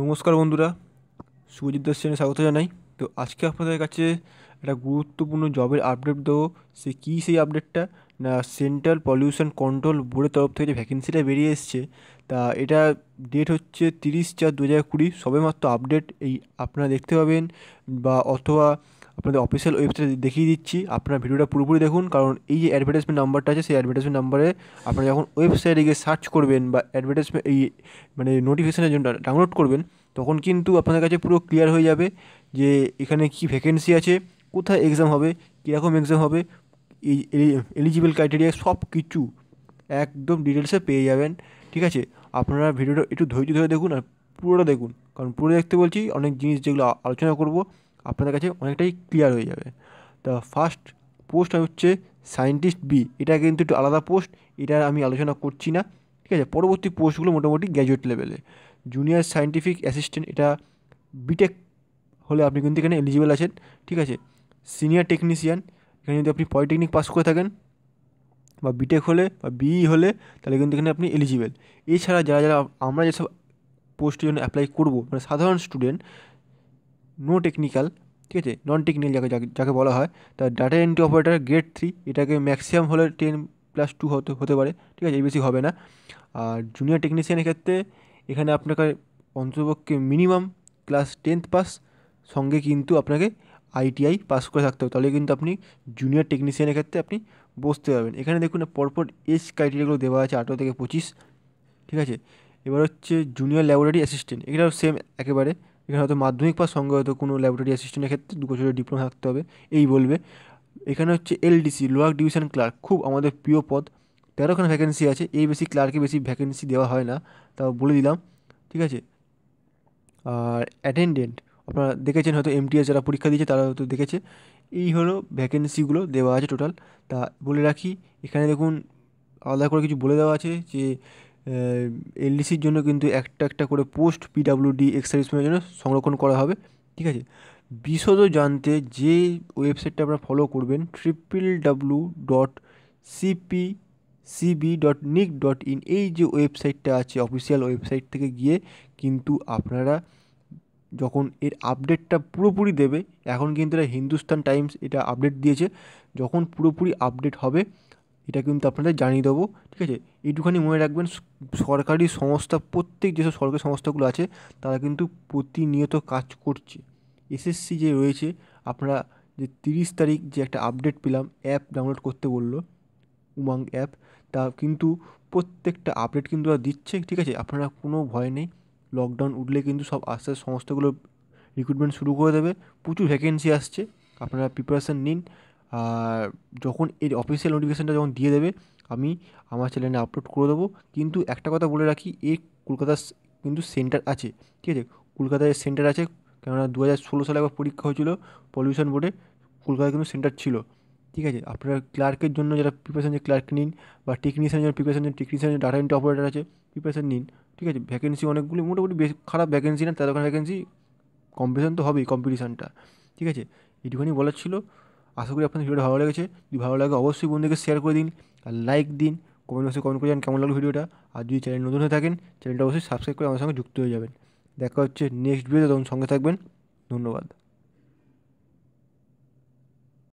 নমস্কার বন্ধুরা সুজিত দাস চ্যানেলে স্বাগত জানাই তো আজকে আপনাদের কাছে একটা গুরুত্বপূর্ণ জবের আপডেট দেবো সে কী সেই আপডেটটা না সেন্ট্রাল পলিউশন কন্ট্রোল বোর্ডের তরফ থেকে যে ভ্যাকেন্সিটা বেরিয়ে এসছে তা এটা ডেট হচ্ছে তিরিশ চার দু হাজার কুড়ি সবেমাত্র আপডেট এই আপনারা দেখতে পাবেন বা অথবা আপনাদের অফিসিয়াল ওয়েবসাইটে দেখিয়ে দিচ্ছি আপনারা ভিডিওটা পুরোপুরি দেখুন কারণ এই যে অ্যাডভার্টাইজমেন্ট নাম্বারটা আছে সেই অ্যাডভার্টাইজমেন্ট নাম্বারে আপনারা যখন ওয়েবসাইটে গিয়ে সার্চ করবেন বা অ্যাডভার্টাইজমেন্ট এই মানে নোটিফিকেশানের জন্য ডাউনলোড করবেন তখন কিন্তু আপনাদের কাছে পুরো ক্লিয়ার হয়ে যাবে যে এখানে কি ভ্যাকেন্সি আছে কোথায় এক্সাম হবে কীরকম এক্সাম হবে এই এলিজিবল ক্রাইটেরিয়া সব কিছু একদম ডিটেলসে পেয়ে যাবেন ঠিক আছে আপনারা ভিডিওটা একটু ধৈর্য ধরে দেখুন আর পুরোটা দেখুন কারণ পুরো দেখতে বলছি অনেক জিনিস যেগুলো আলোচনা করব আপনাদের কাছে অনেকটাই ক্লিয়ার হয়ে যাবে তা ফার্স্ট পোস্ট হচ্ছে সায়েন্টিস্ট বি এটা কিন্তু একটু আলাদা পোস্ট এটা আমি আলোচনা করছি না ঠিক আছে পরবর্তী পোস্টগুলো মোটামুটি গ্র্যাজুয়েট লেভেলে জুনিয়র সায়েন্টিফিক অ্যাসিস্ট্যান্ট এটা বিটেক হলে আপনি কিন্তু এখানে এলিজিবল আছেন ঠিক আছে সিনিয়র টেকনিশিয়ান এখানে যদি আপনি পলিটেকনিক পাস করে থাকেন বা বিটেক হলে বা বিই হলে তাহলে কিন্তু এখানে আপনি এলিজিবেল এছাড়া যারা যারা আমরা যেসব পোস্টের জন্য অ্যাপ্লাই করব মানে সাধারণ স্টুডেন্ট নো টেকনিক্যাল ঠিক আছে নন টেকনিক্যাল যাকে যাকে বলা হয় তার data entry operator grade three এটাকে ম্যাক্সিমাম হলে টেন প্লাস টু হতে হতে পারে ঠিক আছে এই বেশি হবে না আর জুনিয়র টেকনিশিয়ানের ক্ষেত্রে এখানে আপনাকে অন্তপক্ষে মিনিমাম ক্লাস টেন্থ পাস সঙ্গে কিন্তু আপনাকে আইটিআই পাস করে থাকতে হবে তাহলে কিন্তু আপনি জুনিয়র টেকনিশিয়ানের ক্ষেত্রে আপনি বসতে পারবেন এখানে দেখুন পরপর এজ ক্রাইটেরিয়াগুলো দেওয়া আছে আঠেরো থেকে পঁচিশ ঠিক আছে এবার হচ্ছে জুনিয়র ল্যাবরেটরি অ্যাসিস্ট্যান্ট এটাও সেম একেবারে এখানে হয়তো মাধ্যমিক পাস সঙ্গে হয়তো কোনো ল্যাবরেটরি অ্যাসিস্ট্যান্টের ক্ষেত্রে দু বছরের ডিপ্লোমা থাকতে হবে এই বলবে এখানে হচ্ছে এলডিসি লোয়ার ডিভিশন ক্লার্ক খুব আমাদের প্রিয় পদ তেরোখানে ভ্যাকেন্সি আছে এই বেশি ক্লার্কে বেশি ভ্যাকেন্সি দেওয়া হয় না তাও বলে দিলাম ঠিক আছে আর অ্যাটেন্ডেন্ট আপনারা দেখেছেন হয়তো এমটিএস যারা পরীক্ষা দিয়েছে তারা হয়তো দেখেছে এই হলো ভ্যাকেন্সিগুলো দেওয়া আছে টোটাল তা বলে রাখি এখানে দেখুন আলাদা করে কিছু বলে দেওয়া আছে যে এলডিসির জন্য কিন্তু একটা একটা করে পোস্ট পিডাব্লিউডি এক্স সার্ভিসম্যানের জন্য সংরক্ষণ করা হবে ঠিক আছে বিশদ জানতে যে ওয়েবসাইটটা আপনারা ফলো করবেন triple W dot CP CB dot nic dot in এই যে ওয়েবসাইটটা আছে অফিসিয়াল ওয়েবসাইট থেকে গিয়ে কিন্তু আপনারা যখন এর আপডেটটা পুরোপুরি দেবে এখন কিন্তু এটা হিন্দুস্তান টাইমস এটা আপডেট দিয়েছে যখন পুরোপুরি আপডেট হবে এটা কিন্তু আপনাদের জানিয়ে দেবো ঠিক আছে এইটুখানি মনে রাখবেন সরকারি সংস্থা প্রত্যেক যেসব সরকারি সংস্থাগুলো আছে তারা কিন্তু প্রতিনিয়ত কাজ করছে এসএসসি যে রয়েছে আপনারা যে তিরিশ তারিখ যে একটা আপডেট পেলাম অ্যাপ ডাউনলোড করতে বললো উমাং অ্যাপ তা কিন্তু প্রত্যেকটা আপডেট কিন্তু ওরা দিচ্ছে ঠিক আছে আপনারা কোনো ভয় নেই লকডাউন উঠলে কিন্তু সব আস্তে আস্তে সংস্থাগুলো রিক্রুটমেন্ট শুরু করে দেবে প্রচুর ভ্যাকেন্সি আসছে আপনারা প্রিপারেশান নিন যখন এর অফিসিয়াল নোটিফিকেশানটা যখন দিয়ে দেবে আমি আমার চ্যানেলে আপলোড করে দেবো কিন্তু একটা কথা বলে রাখি এর কলকাতার কিন্তু সেন্টার আছে ঠিক আছে কলকাতায় সেন্টার আছে কেননা দু হাজার ষোলো সালে একবার পরীক্ষা হয়েছিল পলিউশন বোর্ডে কলকাতায় কিন্তু সেন্টার ছিল ঠিক আছে আপনারা ক্লার্কের জন্য যারা প্রিপারেশন ক্লার্ক নিন বা টেকনিশিয়ান যারা প্রিপারেশন যে টেকনিশিয়ান ডাটা এন্ট্রি অপারেটার আছে প্রিপারেশন নিন ঠিক আছে ভ্যাকেন্সি অনেকগুলি মোটামুটি বেশ খারাপ ভ্যাকেন্সি না তাদের ওখানে ভ্যাকেন্সি কম্পিটিশন তো হবেই কম্পিটিশানটা ঠিক আছে এটুখানি বলার ছিল আশা করি আপনাদের ভিডিওটা ভালো লেগেছে যদি ভালো লাগে অবশ্যই বন্ধুকে শেয়ার করে দিন আর লাইক দিন কমেন্ট বক্সে কমেন্ট করে যান কেমন লাগলো ভিডিওটা আর যদি চ্যানেল নতুন হয়ে থাকেন চ্যানেলটা অবশ্যই সাবস্ক্রাইব করে আমার সঙ্গে যুক্ত হয়ে যাবেন দেখা হচ্ছে নেক্সট ভিডিওতে তখন সঙ্গে থাকবেন ধন্যবাদ